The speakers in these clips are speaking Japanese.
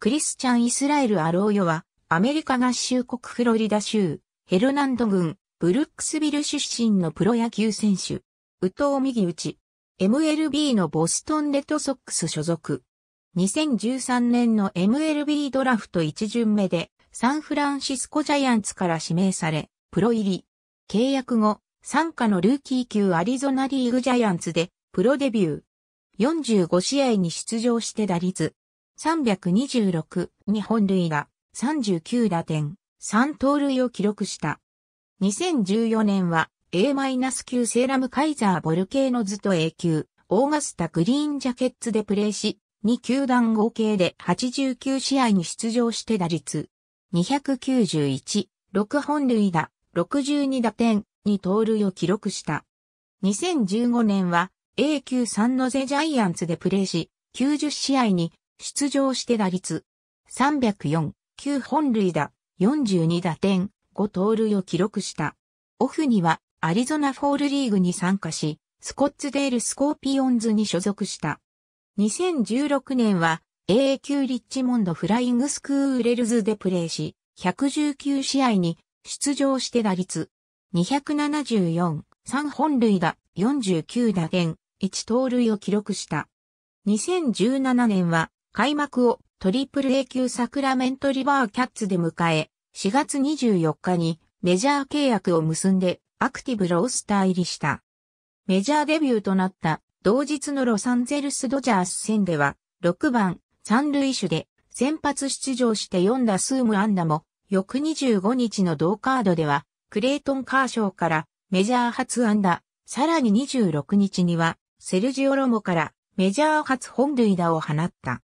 クリスチャン・イスラエル・アローヨは、アメリカ合衆国フロリダ州、ヘルナンド郡、ブルックスビル出身のプロ野球選手。宇藤右打ち。MLB のボストンレッドソックス所属。2013年の MLB ドラフト1巡目で、サンフランシスコジャイアンツから指名され、プロ入り。契約後、参加のルーキー級アリゾナリーグジャイアンツで、プロデビュー。45試合に出場して打率、326に本塁打、39打点、3盗塁を記録した。2014年は A-9 セーラムカイザーボルケーノズと A 級、オーガスタグリーンジャケッツでプレーし、2球団合計で89試合に出場して打率、291、6本塁打、62打点、2盗塁を記録した。2015年は A 級3のゼジャイアンツでプレーし、90試合に出場して打率304、9本塁打、42打点、5盗塁を記録した。オフにはアリゾナフォールリーグに参加し、スコッツデールスコーピオンズに所属した。2016年は AA 級リッチモンドフライングスクーレルズでプレーし、119試合に出場して打率274、3本塁打、49打点、1盗塁を記録した。2017年は開幕をトリプル A 級サクラメントリバーキャッツで迎え、4月24日にメジャー契約を結んでアクティブロースター入りした。メジャーデビューとなった同日のロサンゼルスドジャース戦では6番三塁手で先発出場して4打数無安打も翌25日の同カードではクレイトン・カーショーからメジャー初安打、さらに26日にはセルジオ・ロモからメジャー初本塁打を放った。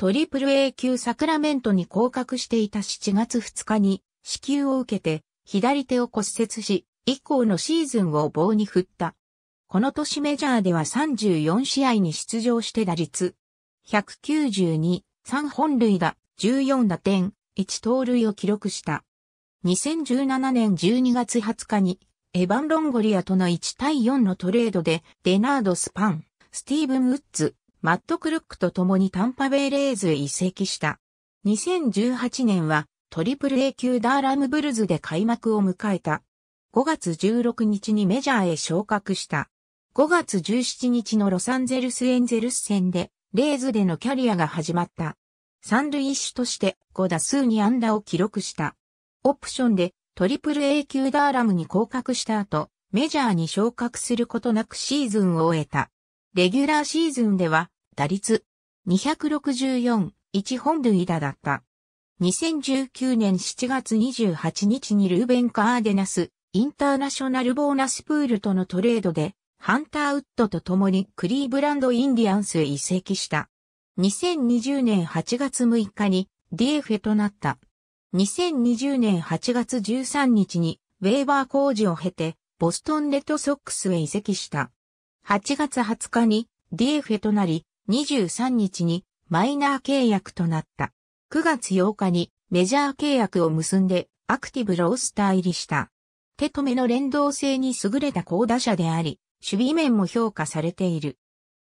トリプル A 級サクラメントに降格していた7月2日に、支給を受けて、左手を骨折し、以降のシーズンを棒に振った。この年メジャーでは34試合に出場して打率、192、3本塁打、14打点、1盗塁を記録した。2017年12月20日に、エヴァン・ロンゴリアとの1対4のトレードで、デナード・スパン、スティーブン・ウッズ、マット・クルックと共にタンパベイレーズへ移籍した。2018年はトリプル A 級ダーラムブルズで開幕を迎えた。5月16日にメジャーへ昇格した。5月17日のロサンゼルスエンゼルス戦で、レーズでのキャリアが始まった。三塁手として5打数に安打を記録した。オプションでトリプル A 級ダーラムに降格した後、メジャーに昇格することなくシーズンを終えた。レギュラーシーズンでは、打率264、1本塁打だった。2019年7月28日にルーベン・カーデナス、インターナショナルボーナスプールとのトレードで、ハンター・ウッドと共にクリーブランド・インディアンスへ移籍した。2020年8月6日にディフェとなった。2020年8月13日にウェーバー工事を経てボストンレッドソックスへ移籍した。8月20日に DFA となり、23日にマイナー契約となった。9月8日にメジャー契約を結んでアクティブロースター入りした。手と目の連動性に優れた高打者であり、守備面も評価されている。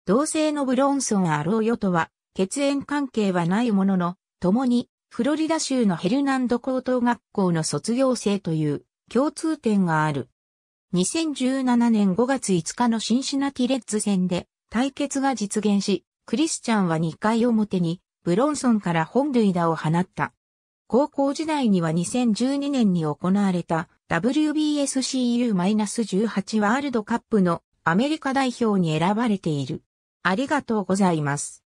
同性のブロンソン・アローヨとは、血縁関係はないものの、共に、フロリダ州のヘルナンド高等学校の卒業生という共通点がある。2017年5月5日のシンシナティレッズ戦で対決が実現し、クリスチャンは2回表にブロンソンから本塁打を放った。高校時代には2012年に行われた WBSCU-18 ワールドカップのアメリカ代表に選ばれている。ありがとうございます。